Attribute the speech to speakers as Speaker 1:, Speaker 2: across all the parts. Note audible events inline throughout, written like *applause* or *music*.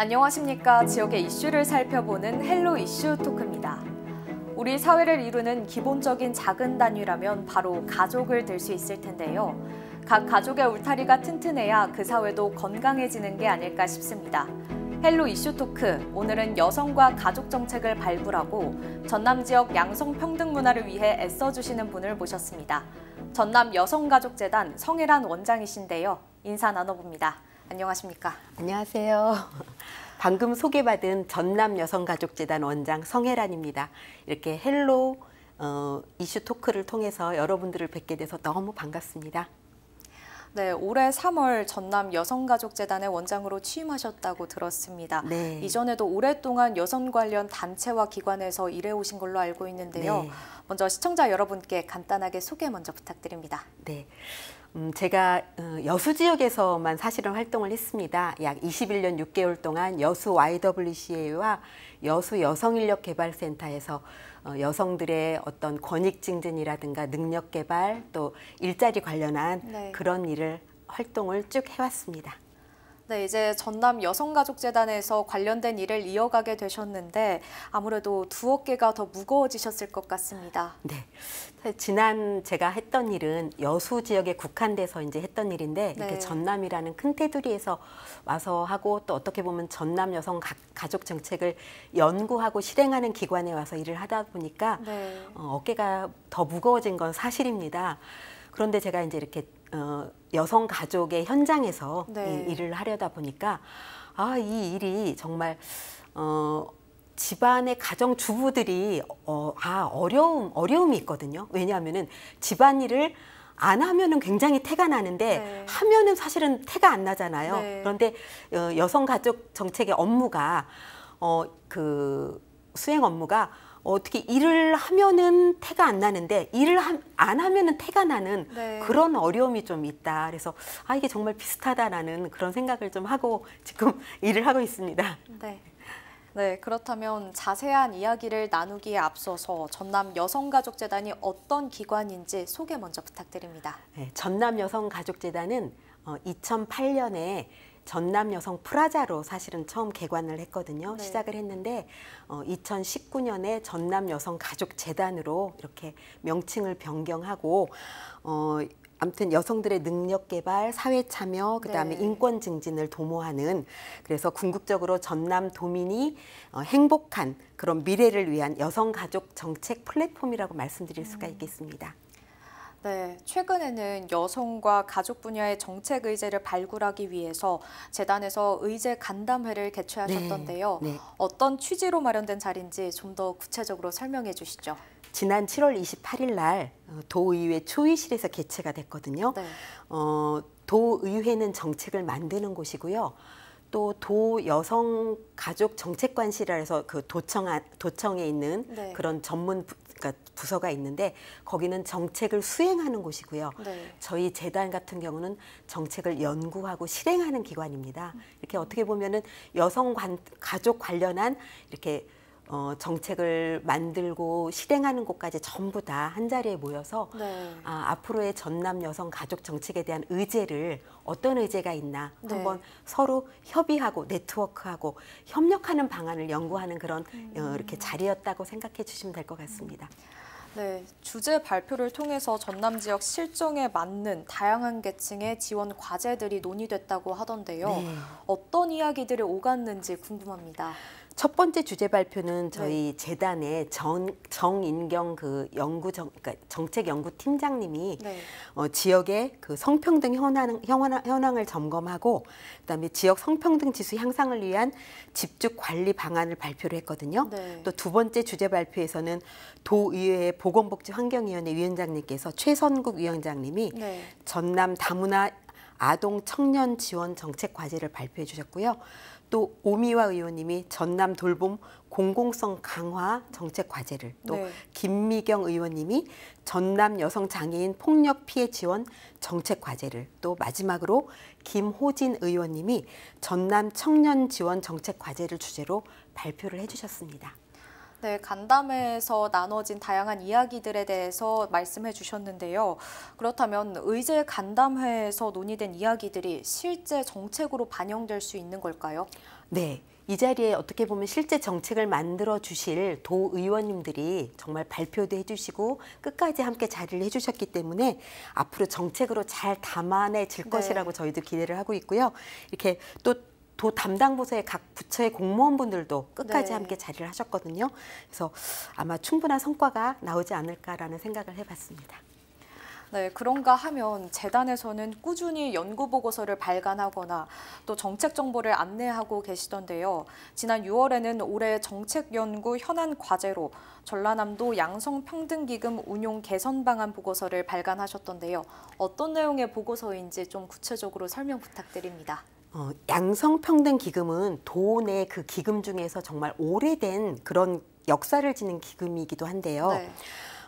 Speaker 1: 안녕하십니까. 지역의 이슈를 살펴보는 헬로 이슈 토크입니다. 우리 사회를 이루는 기본적인 작은 단위라면 바로 가족을 들 수 있을 텐데요. 각 가족의 울타리가 튼튼해야 그 사회도 건강해지는 게 아닐까 싶습니다. 헬로 이슈 토크 오늘은 여성과 가족 정책을 발굴하고 전남 지역 양성 평등 문화를 위해 애써 주시는 분을 모셨습니다. 전남 여성가족재단 성혜란 원장이신데요. 인사 나눠봅니다. 안녕하십니까?
Speaker 2: 안녕하세요. *laughs* 방금 소개받은 전남 여성가족재단 원장 성혜란입니다. 이렇게 헬로 어, 이슈 토크를 통해서 여러분들을 뵙게 돼서 너무 반갑습니다.
Speaker 1: 네, 올해 3월 전남 여성가족재단의 원장으로 취임하셨다고 들었습니다. 네. 이전에도 오랫동안 여성 관련 단체와 기관에서 일해오신 걸로 알고 있는데요. 네. 먼저 시청자 여러분께 간단하게 소개 먼저 부탁드립니다.
Speaker 2: 네. 음, 제가 어, 여수 지역에서만 사실은 활동을 했습니다. 약 21년 6개월 동안 여수 YWCA와 여수 여성인력개발센터에서 어, 여성들의 어떤 권익 증진이라든가 능력 개발 또 일자리 관련한 네. 그런 일을 활동을 쭉 해왔습니다.
Speaker 1: 네, 이제 전남 여성가족재단에서 관련된 일을 이어가게 되셨는데 아무래도 두어개가더 무거워지셨을 것 같습니다.
Speaker 2: 네. 네. 지난 제가 했던 일은 여수 지역에 국한돼서 이제 했던 일인데 이렇게 네. 전남이라는 큰 테두리에서 와서 하고 또 어떻게 보면 전남 여성 가, 족 정책을 연구하고 실행하는 기관에 와서 일을 하다 보니까 네. 어, 어깨가 더 무거워진 건 사실입니다. 그런데 제가 이제 이렇게 어, 여성 가족의 현장에서 네. 이 일을 하려다 보니까 아, 이 일이 정말 어, 집안의 가정 주부들이 어, 아, 어려움, 어려움이 있거든요. 왜냐하면은 집안일을 안 하면은 굉장히 태가 나는데 네. 하면은 사실은 태가 안 나잖아요. 네. 그런데 어, 여성 가족 정책의 업무가 어, 그 수행 업무가 어떻게 일을 하면은 태가 안 나는데 일을 하, 안 하면은 태가 나는 네. 그런 어려움이 좀 있다. 그래서 아 이게 정말 비슷하다라는 그런 생각을 좀 하고 지금 *laughs* 일을 하고 있습니다.
Speaker 1: 네. 네, 그렇다면 자세한 이야기를 나누기에 앞서서 전남 여성가족재단이 어떤 기관인지 소개 먼저 부탁드립니다. 네,
Speaker 2: 전남 여성가족재단은 2008년에 어, 전남 여성 프라자로 사실은 처음 개관을 했거든요. 네. 시작을 했는데 어, 2019년에 전남 여성 가족 재단으로 이렇게 명칭을 변경하고 어, 아무튼 여성들의 능력 개발, 사회 참여, 그다음에 네. 인권 증진을 도모하는 그래서 궁극적으로 전남 도민이 어, 행복한 그런 미래를 위한 여성 가족 정책 플랫폼이라고 말씀드릴 수가 음. 있겠습니다.
Speaker 1: 네, 최근에는 여성과 가족 분야의 정책 의제를 발굴하기 위해서 재단에서 의제 간담회를 개최하셨던데요. 네, 네. 어떤 취지로 마련된 자리인지 좀 더 구체적으로 설명해 주시죠.
Speaker 2: 지난 7월 28일 날 어, 도의회 초의실에서 개최가 됐거든요. 네. 어, 도의회는 정책을 만드는 곳이고요. 또도 여성 가족 정책관실이라 서그 도청 도청에 있는 네. 그런 전문 부, 그러니까 부서가 있는데 거기는 정책을 수행하는 곳이고요. 네. 저희 재단 같은 경우는 정책을 연구하고 실행하는 기관입니다. 이렇게 어떻게 보면은 여성 관, 가족 관련한 이렇게 어, 정책을 만들고 실행하는 곳까지 전부 다한 자리에 모여서 네. 아, 앞으로의 전남 여성 가족 정책에 대한 의제를 어떤 의제가 있나 네. 한번 서로 협의하고 네트워크하고 협력하는 방안을 연구하는 그런 어, 음. 어, 이렇게 자리였다고 생각해 주시면
Speaker 1: 될 것 같습니다. 네, 주제 발표를 통해서 전남 지역 실정에 맞는 다양한 계층의 지원 과제들이 논의됐다고 하던데요. 네. 어떤 이야기들을 오갔는지 궁금합니다.
Speaker 2: 첫 번째 주제 발표는 네. 저희 네. 재단의 정, 정인경 그 연구 정, 그러니까 정책 연구 팀장님이 네. 어, 지역의 그 성평등 현황, 현황, 을 점검하고 그다음에 지역 성평등 지수 향상을 위한 집중 관리 방안을 발표를 했거든요. 네. 또두 번째 주제 발표에서는 도의회 보건복지 환경위원회 위원장님께서 최선국 위원장님이 네. 전남 다문화 아동 청년 지원 정책 과제를 발표해 주셨고요. 또 오미화 의원님이 전남 돌봄 공공성 강화 정책 과제를 또 네. 김미경 의원님이 전남 여성 장애인 폭력 피해 지원 정책 과제를 또 마지막으로 김호진 의원님이 전남 청년 지원 정책 과제를 주제로 발표를 해주셨습니다.
Speaker 1: 네, 간담회에서 나눠진 다양한 이야기들에 대해서 말씀해 주셨는데요. 그렇다면 의제 간담회에서 논의된 이야기들이 실제 정책으로 반영될 수 있는 걸까요?
Speaker 2: 네. 이 자리에 어떻게 보면 실제 정책을 만들어 주실 도 의원님들이 정말 발표도 해주시고 끝까지 함께 자리를 해주셨기 때문에 앞으로 정책으로 잘 담아내질 네. 것이라고 저희도 기대를 하고 있고요. 이렇게 또도 담당 부서의 각 부처의 공무원분들도 끝까지 네. 함께 자리를 하셨거든요. 그래서 아마 충분한 성과가 나오지 않을까라는 생각을 해봤습니다.
Speaker 1: 네, 그런가 하면 재단에서는 꾸준히 연구 보고서를 발간하거나 또 정책 정보를 안내하고 계시던데요. 지난 6월에는 올해 정책 연구 현안 과제로 전라남도 양성 평등 기금 운용 개선 방안 보고서를 발간하셨던데요. 어떤 내용의 보고서인지 좀 구체적으로 설명 부탁드립니다.
Speaker 2: 어, 양성평등기금은 돈의 그 기금 중에서 정말 오래된 그런 역사를 지닌 기금이기도 한데요. 네.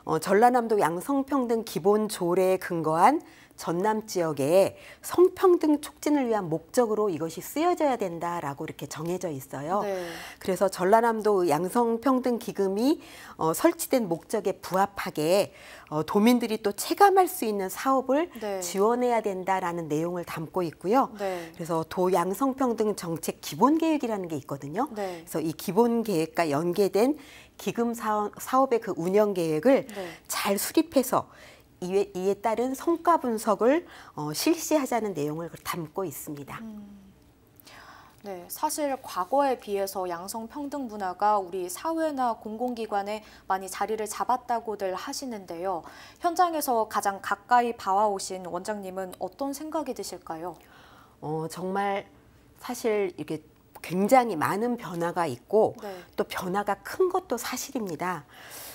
Speaker 2: 어, 전라남도 양성평등 기본 조례에 근거한 전남 지역에 성평등 촉진을 위한 목적으로 이것이 쓰여져야 된다라고 이렇게 정해져 있어요. 네. 그래서 전라남도 양성평등 기금이 어, 설치된 목적에 부합하게 어, 도민들이 또 체감할 수 있는 사업을 네. 지원해야 된다라는 내용을 담고 있고요. 네. 그래서 도 양성평등 정책 기본 계획이라는 게 있거든요. 네. 그래서 이 기본 계획과 연계된 기금 사업, 의그 운영 계획을 네. 잘 수립해서 이에, 이에 따른 성과 분석을 어, 실시하자는 내용을 담고 있습니다. 음.
Speaker 1: 네, 사실 과거에 비해서 양성 평등 문화가 우리 사회나 공공기관에 많이 자리를 잡았다고들 하시는데요. 현장에서 가장 가까이 봐와오신 원장님은 어떤 생각이 드실까요?
Speaker 2: 어, 정말 사실 이게 굉장히 많은 변화가 있고 네. 또 변화가 큰 것도 사실입니다.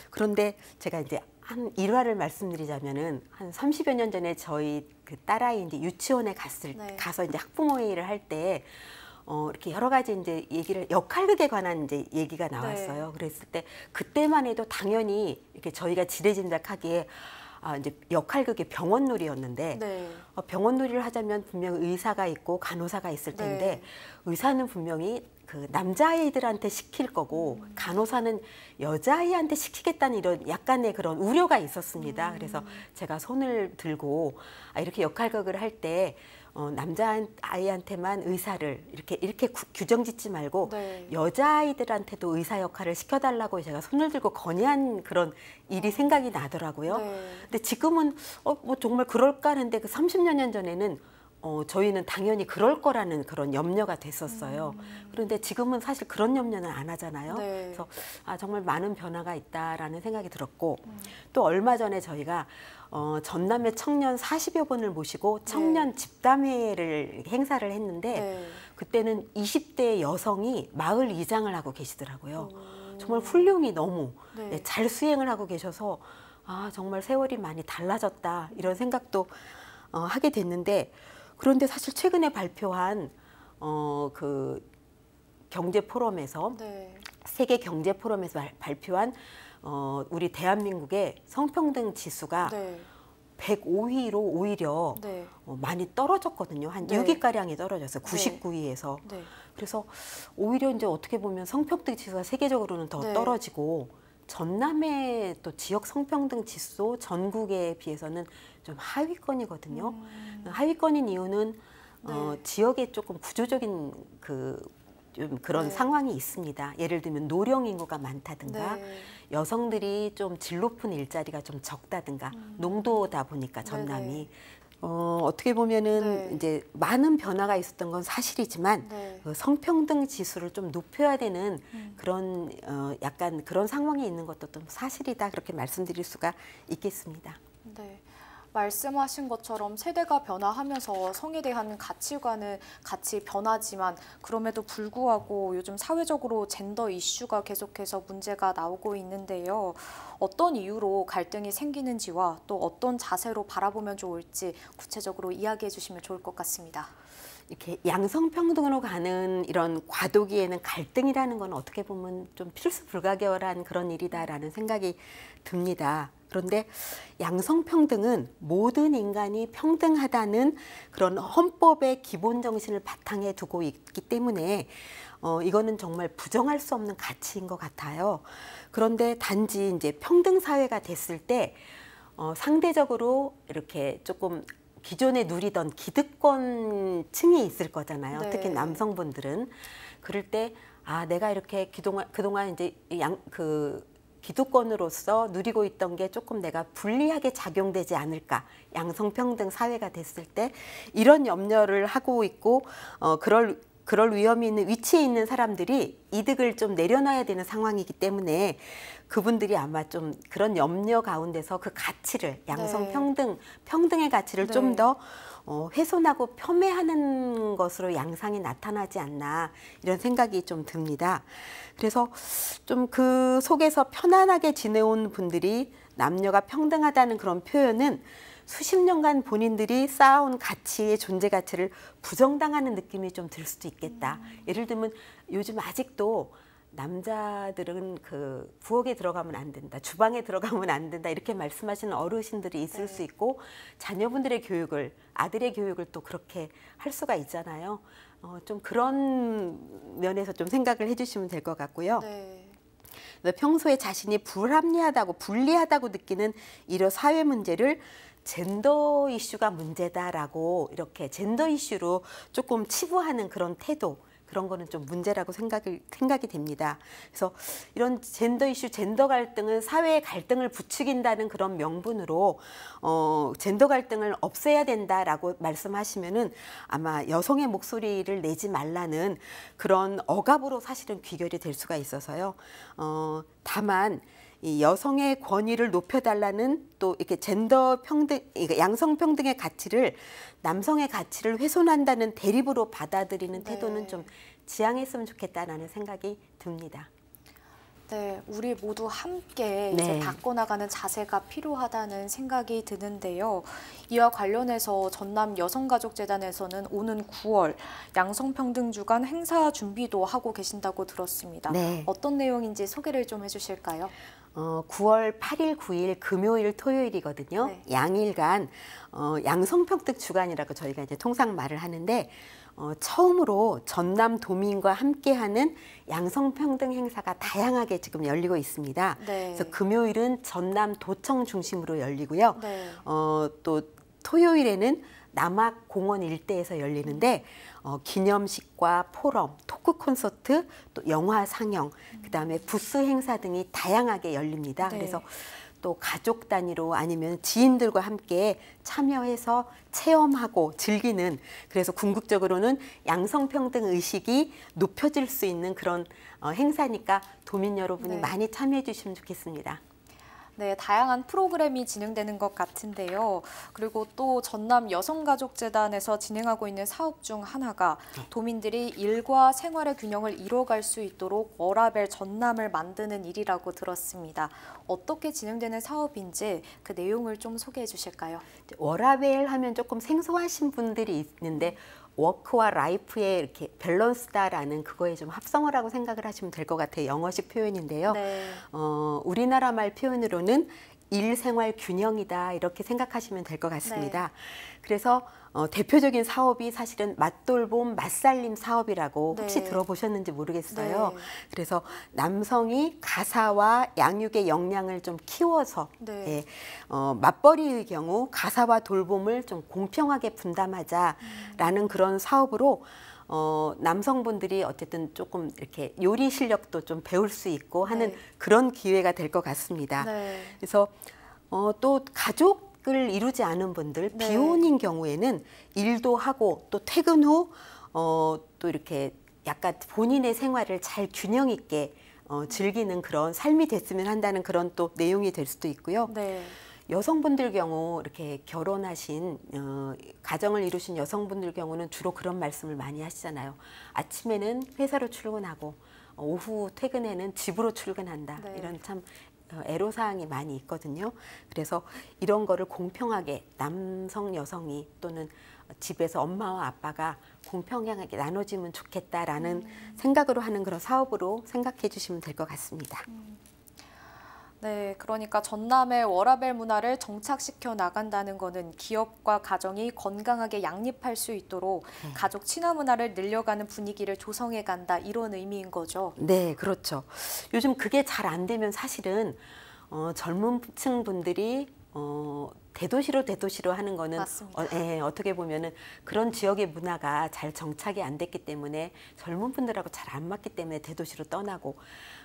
Speaker 2: 그런데 제가 이제 한 일화를 말씀드리자면은 한 30여 년 전에 저희 그 딸아이 이제 유치원에 갔을 네. 가서 이제 학부모 회의를 할 때 어, 이렇게 여러 가지 이제 얘기를 역할극에 관한 이제 얘기가 나왔어요. 네. 그랬을 때 그때만 해도 당연히 이렇게 저희가 지레짐작하기에 아, 이제 역할극이 병원놀이였는데 네. 어, 병원놀이를 하자면 분명 의사가 있고 간호사가 있을 네. 텐데 의사는 분명히 그 남자아이들한테 시킬 거고 간호사는 여자아이한테 시키겠다는 이런 약간의 그런 우려가 있었습니다. 음. 그래서 제가 손을 들고 아, 이렇게 역할극을 할 때 어, 남자아이한테만 의사를 이렇게 이렇게 구, 규정 짓지 말고 네. 여자아이들한테도 의사 역할을 시켜달라고 제가 손을 들고 건의한 그런 일이 생각이 나더라고요. 네. 근데 지금은 어, 뭐 정말 그럴까 하는데 그 30여 년 전에는 어, 저희는 당연히 그럴 거라는 그런 염려가 됐었어요. 음. 그런데 지금은 사실 그런 염려는 안 하잖아요. 네. 그래서 아, 정말 많은 변화가 있다라는 생각이 들었고 음. 또 얼마 전에 저희가 어, 전남의 청년 40여 분을 모시고 네. 청년 네. 집담회를 행사를 했는데 네. 그때는 20대 여성이 마을 이장을 하고 계시더라고요. 오. 정말 훌륭히 너무 네. 네. 잘 수행을 하고 계셔서 아 정말 세월이 많이 달라졌다 이런 생각도 어, 하게 됐는데 그런데 사실 최근에 발표한 어, 그 경제 포럼에서 네. 세계 경제 포럼에서 발표한 어, 우리 대한민국의 성평등 지수가 네. 105위로 오히려 네. 어, 많이 떨어졌거든요. 한 네. 6위가량이 떨어졌어요. 99위에서. 그래서 오히려 이제 어떻게 보면 성평등 지수가 세계적으로는 더 네. 떨어지고 전남의 또 지역 성평등 지수 전국에 비해서는 좀 하위권이거든요. 음. 하위권인 이유는 어, 네. 지역에 조금 구조적인 그좀 그런 네. 상황이 있습니다. 예를 들면 노령 인구가 많다든가 네. 여성들이 좀 질 높은 일자리가 좀 적다든가 음. 농도다 보니까 전남이 네 어, 어떻게 보면은 네. 이제 많은 변화가 있었던 건 사실이지만 네. 그 성평등 지수를 좀 높여야 되는 음. 그런 어, 약간 그런 상황이 있는 것도 좀 사실이다 그렇게 말씀드릴 수가 있겠습니다.
Speaker 1: 네. 말씀하신 것처럼 세대가 변화하면서 성에 대한 가치관은 같이 변하지만 그럼에도 불구하고 요즘 사회적으로 젠더 이슈가 계속해서 문제가 나오고 있는데요. 어떤 이유로 갈등이 생기는지와 또 어떤 자세로 바라보면 좋을지 구체적으로 이야기해 주시면 좋을 것 같습니다.
Speaker 2: 이렇게 양성평등으로 가는 이런 과도기에는 갈등이라는 건 어떻게 보면 좀 필수 불가결한 그런 일이다라는 생각이 듭니다. 그런데 양성평등은 모든 인간이 평등하다는 그런 헌법의 기본 정신을 바탕에 두고 있기 때문에 어, 이거는 정말 부정할 수 없는 가치인 것 같아요. 그런데 단지 이제 평등 사회가 됐을 때 어, 상대적으로 이렇게 조금 기존에 누리던 기득권층이 있을 거잖아요. 네. 특히 남성분들은 그럴 때 아 내가 이렇게 그동안 그동안 이제 양그 기득권으로서 누리고 있던 게 조금 내가 불리하게 작용되지 않을까 양성평등 사회가 됐을 때 이런 염려를 하고 있고 어, 그럴 그럴 위험이 있는 위치에 있는 사람들이 이득을 좀 내려놔야 되는 상황이기 때문에 그분들이 아마 좀 그런 염려 가운데서 그 가치를 양성 평등 네. 평등의 가치를 네. 좀더 어, 훼손하고 폄훼하는 것으로 양상이 나타나지 않나 이런 생각이 좀 듭니다. 그래서 좀 그 속에서 편안하게 지내온 분들이 남녀가 평등하다는 그런 표현은 수십 년간 본인들이 쌓아온 가치의 존재 가치를 부정당하는 느낌이 좀 들 수도 있겠다. 음. 예를 들면 요즘 아직도 남자들은 그 부엌에 들어가면 안 된다, 주방에 들어가면 안 된다 이렇게 말씀하시는 어르신들이 있을 네. 수 있고 자녀분들의 교육을 아들의 교육을 또 그렇게 할 수가 있잖아요. 어, 좀 그런 면에서 좀 생각을 해주시면 될 것 같고요. 네. 평소에 자신이 불합리하다고 불리하다고 느끼는 이런 사회 문제를 젠더 이슈가 문제다라고 이렇게 젠더 이슈로 조금 치부하는 그런 태도 그런 거는 좀 문제라고 생각이, 생각이 됩니다. 그래서 이런 젠더 이슈, 젠더 갈등은 사회의 갈등을 부추긴다는 그런 명분으로 어, 젠더 갈등을 없애야 된다라고 말씀하시면은 아마 여성의 목소리를 내지 말라는 그런 억압으로 사실은 귀결이 될 수가 있어서요. 어, 다만 이 여성의 권위를 높여달라는 또 이렇게 젠더 평등, 양성 평등의 가치를 남성의 가치를 훼손한다는 대립으로 받아들이는 네. 태도는 네. 좀 지양했으면 좋겠다라는 생각이 듭니다.
Speaker 1: 네, 우리 모두 함께 이제 네. 바꿔나가는 자세가 필요하다는 생각이 드는데요. 이와 관련해서 전남 여성가족재단에서는 오는 9월 양성평등 주간 행사 준비도 하고 계신다고 들었습니다. 네. 어떤 내용인지 소개를 좀 해주실까요? 어, 9월 8일, 9일 금요일, 토요일이거든요. 네.
Speaker 2: 양일간 어, 양성평등 주간이라고 저희가 이제 통상 말을 하는데 어, 처음으로 전남 도민과 함께하는 양성평등 행사가 다양하게 지금 열리고 있습니다. 네. 그래서 금요일은 전남 도청 중심으로 열리고요. 네. 어, 또 토요일에는 남학 공원 일대에서 열리는데 어, 기념식과 포럼, 토크 콘서트, 또 영화 상영, 음. 그다음에 부스 행사 등이 다양하게 열립니다. 네. 그래서 또 가족 단위로 아니면 지인들과 함께 참여해서 체험하고 즐기는 그래서 궁극적으로는 양성평등 의식이 높여질 수 있는 그런 어, 행사니까 도민 여러분이 네. 많이 참여해 주시면 좋겠습니다.
Speaker 1: 네, 다양한 프로그램이 진행되는 것 같은데요. 그리고 또 전남 여성가족재단에서 진행하고 있는 사업 중 하나가 도민들이 일과 생활의 균형을 이뤄갈 수 있도록 워라벨 전남을 만드는 일이라고 들었습니다. 어떻게 진행되는 사업인지 그 내용을 좀 소개해 주실까요?
Speaker 2: 워라벨 하면 조금 생소하신 분들이 있는데 워크와 라이프의 이렇게 밸런스다라는 그거에 좀 합성어라고 생각을 하시면 될 것 같아요. 영어식 표현인데요. 네. 어, 우리나라 말 표현으로는 일생활 균형이다 이렇게 생각하시면 될 것 같습니다. 네. 그래서 어, 대표적인 사업이 사실은 맛돌봄 맛살림 사업이라고 네. 혹시 들어보셨는지 모르겠어요. 네. 그래서 남성이 가사와 양육의 역량을 좀 키워서 네. 예, 어, 맞벌이의 경우 가사와 돌봄을 좀 공평하게 분담하자라는 음. 그런 사업으로 어, 남성분들이 어쨌든 조금 이렇게 요리 실력도 좀 배울 수 있고 하는 네. 그런 기회가 될 것 같습니다. 네. 그래서 어, 또 가족을 이루지 않은 분들 네. 비혼인 경우에는 일도 하고 또 퇴근 후 어, 또 이렇게 약간 본인의 생활을 잘 균형 있게 어, 즐기는 그런 삶이 됐으면 한다는 그런 또 내용이 될 수도 있고요. 네. 여성분들 경우 이렇게 결혼하신 어, 가정을 이루신 여성분들 경우는 주로 그런 말씀을 많이 하시잖아요. 아침에는 회사로 출근하고 어, 오후 퇴근에는 집으로 출근한다. 네. 이런 참 어, 애로사항이 많이 있거든요. 그래서 이런 거를 공평하게 남성, 여성이 또는 집에서 엄마와 아빠가 공평하게 나눠지면 좋겠다라는 음. 생각으로 하는 그런 사업으로 생각해 주시면 될 것 같습니다. 음.
Speaker 1: 네, 그러니까 전남의 워라벨 문화를 정착시켜 나간다는 것은 기업과 가정이 건강하게 양립할 수 있도록 음. 가족 친화 문화를 늘려가는 분위기를 조성해 간다 이런 의미인 거죠.
Speaker 2: 네, 그렇죠. 요즘
Speaker 1: 그게 잘 안 되면 사실은
Speaker 2: 어, 젊은 층 분들이 어, 대도시로 대도시로 하는 거는 어, 예, 어떻게 보면은 그런 지역의 문화가 잘 정착이 안 됐기 때문에 젊은 분들하고 잘 안 맞기 때문에 대도시로 떠나고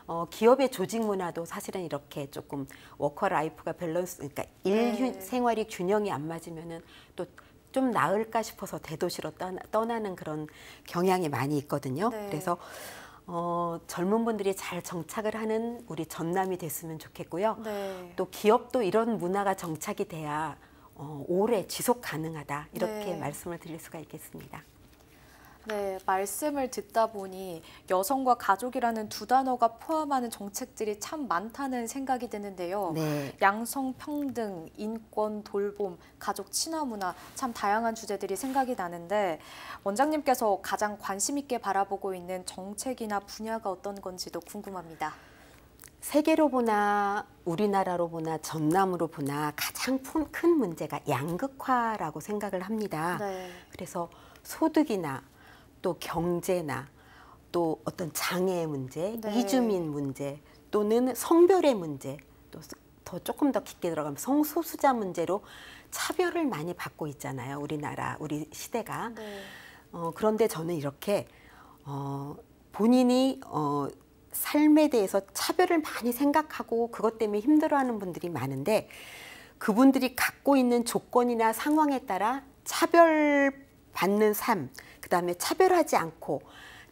Speaker 2: 어, 기업의 조직 문화도 사실은 이렇게 조금 워커 라이프가 밸런스 그러니까 일 네. 생활이 균형이 안 맞으면은 또 좀 나을까 싶어서 대도시로 떠나, 는 그런 경향이 많이 있거든요. 네. 그래서 어, 젊은 분들이 잘 정착을 하는 우리 전남이 됐으면 좋겠고요. 네. 또 기업도 이런 문화가 정착이 돼야 어, 오래 지속 가능하다 이렇게 네. 말씀을 드릴 수가 있겠습니다.
Speaker 1: 네, 말씀을 듣다 보니 여성과 가족이라는 두 단어가 포함하는 정책들이 참 많다는 생각이 드는데요. 네. 양성 평등, 인권 돌봄, 가족 친화 문화 참 다양한 주제들이 생각이 나는데 원장님께서 가장 관심 있게 바라보고 있는 정책이나 분야가 어떤 건지도 궁금합니다.
Speaker 2: 세계로 보나 우리나라로 보나 전남으로 보나 가장 큰 문제가 양극화라고 생각을 합니다. 네. 그래서 소득이나 또 경제나 또 어떤 장애 문제, 네. 이주민 문제 또는 성별의 문제 또 더 조금 더 깊게 들어가면 성소수자 문제로 차별을 많이 받고 있잖아요. 우리나라, 우리 시대가. 네. 어, 그런데 저는 이렇게 어, 본인이 어, 삶에 대해서 차별을 많이 생각하고 그것 때문에 힘들어하는 분들이 많은데 그분들이 갖고 있는 조건이나 상황에 따라 차별받는 삶, 그다음에 차별하지 않고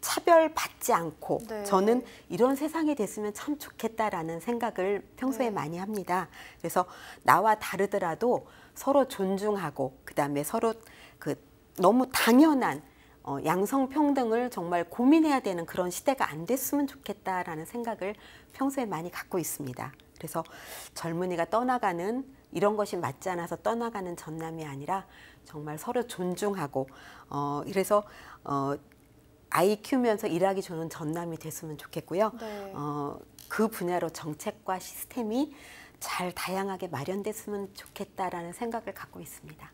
Speaker 2: 차별받지 않고 네. 저는 이런 세상이 됐으면 참 좋겠다라는 생각을 평소에 네. 많이 합니다. 그래서 나와 다르더라도 서로 존중하고 그다음에 서로 그 너무 당연한 어, 양성 평등을 정말 고민해야 되는 그런 시대가 안 됐으면 좋겠다라는 생각을 평소에 많이 갖고 있습니다. 그래서 젊은이가 떠나가는 이런 것이 맞지 않아서 떠나가는 전남이 아니라 정말 서로 존중하고 어 이래서 어 아이 키우면서 일하기 좋은 전남이 됐으면 좋겠고요. 네. 어그 분야로 정책과 시스템이
Speaker 1: 잘 다양하게 마련됐으면 좋겠다라는 생각을 갖고 있습니다.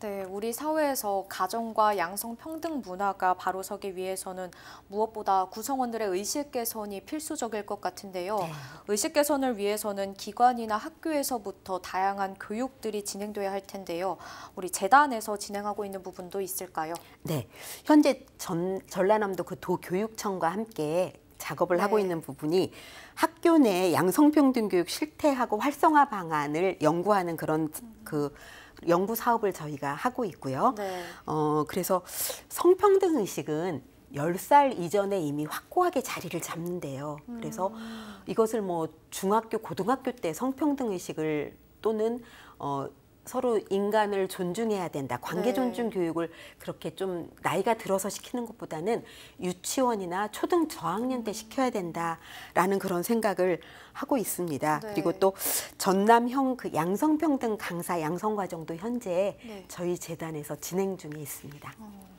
Speaker 1: 네, 우리 사회에서 가정과 양성 평등 문화가 바로 서기 위해서는 무엇보다 구성원들의 의식 개선이 필수적일 것 같은데요. 네. 의식 개선을 위해서는 기관이나 학교에서부터 다양한 교육들이 진행돼야 할 텐데요. 우리 재단에서 진행하고 있는 부분도 있을까요?
Speaker 2: 네, 현재 전, 전라남도 그 도교육청과 함께 작업을 네. 하고 있는 부분이 학교 내 양성평등 교육 실태하고 활성화 방안을 연구하는 그런 음. 그 음. 연구 사업을 저희가 하고 있고요. 네. 어, 그래서 성평등 의식은 1 0살 이전에 이미 확고하게 자리를 잡는데요. 음. 그래서 음. 이것을 뭐 중학교, 고등학교 때 성평등 의식을 또는 어, 서로 인간을 존중해야 된다. 관계 네. 존중 네. 교육을 그렇게 좀 나이가 들어서 시키는 것보다는 유치원이나 초등 저학년 때 시켜야 된다라는 그런 생각을 하고 있습니다. 네. 그리고 또 전남형 그 양성평등 강사 양성 과정도 현재 네. 저희 재단에서 진행 중에 있습니다.
Speaker 1: 어.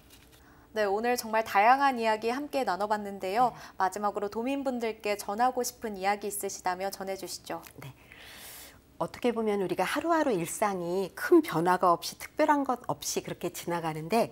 Speaker 1: 네, 오늘 정말 다양한 이야기 함께 나눠봤는데요. 네. 마지막으로 도민분들께 전하고 싶은 이야기 있으시다면 전해주시죠. 네.
Speaker 2: 어떻게 보면 우리가 하루하루 일상이 큰 변화가 없이 특별한 것 없이 그렇게 지나가는데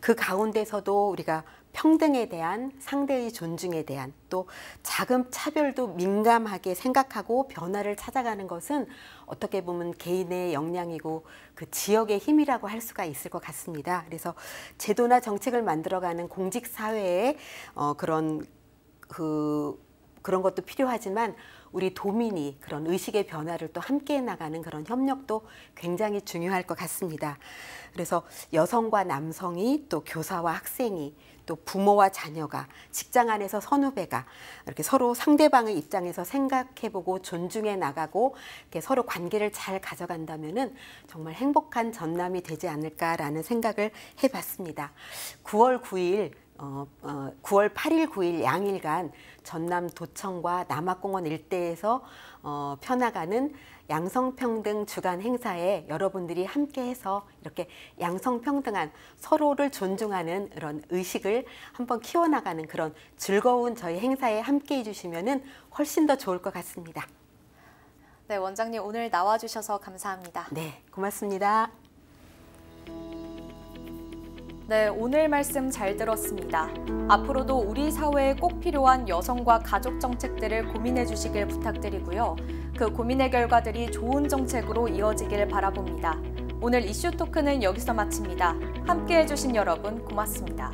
Speaker 2: 그 가운데서도 우리가 평등에 대한 상대의 존중에 대한 또 작은 차별도 민감하게 생각하고 변화를 찾아가는 것은 어떻게 보면 개인의 역량이고 그 지역의 힘이라고 할 수가 있을 것 같습니다. 그래서 제도나 정책을 만들어가는 공직 사회의 어, 그런 그 그런 것도 필요하지만 우리 도민이 그런 의식의 변화를 또 함께 나가는 그런 협력도 굉장히 중요할 것 같습니다. 그래서 여성과 남성이 또 교사와 학생이 또 부모와 자녀가 직장 안에서 선후배가 이렇게 서로 상대방의 입장에서 생각해보고 존중해 나가고 이렇게 서로 관계를 잘 가져간다면은 정말 행복한 전남이 되지 않을까라는 생각을 해봤습니다. 9월 9일 어, 어, 9월 8일, 9일 양일간 전남 도청과 남아공원 일대에서 어, 펴나가는 양성평등 주간 행사에 여러분들이 함께해서 이렇게 양성평등한 서로를 존중하는 그런 의식을 한번 키워나가는 그런 즐거운 저희 행사에 함께해 주시면 훨씬 더 좋을 것 같습니다.
Speaker 1: 네, 원장님 오늘 나와주셔서 감사합니다. 네, 고맙습니다. 네, 오늘 말씀 잘 들었습니다. 앞으로도 우리 사회에 꼭 필요한 여성과 가족 정책들을 고민해 주시길 부탁드리고요. 그 고민의 결과들이 좋은 정책으로 이어지길 바라봅니다. 오늘 이슈 토크는 여기서 마칩니다. 함께 해주신 여러분 고맙습니다.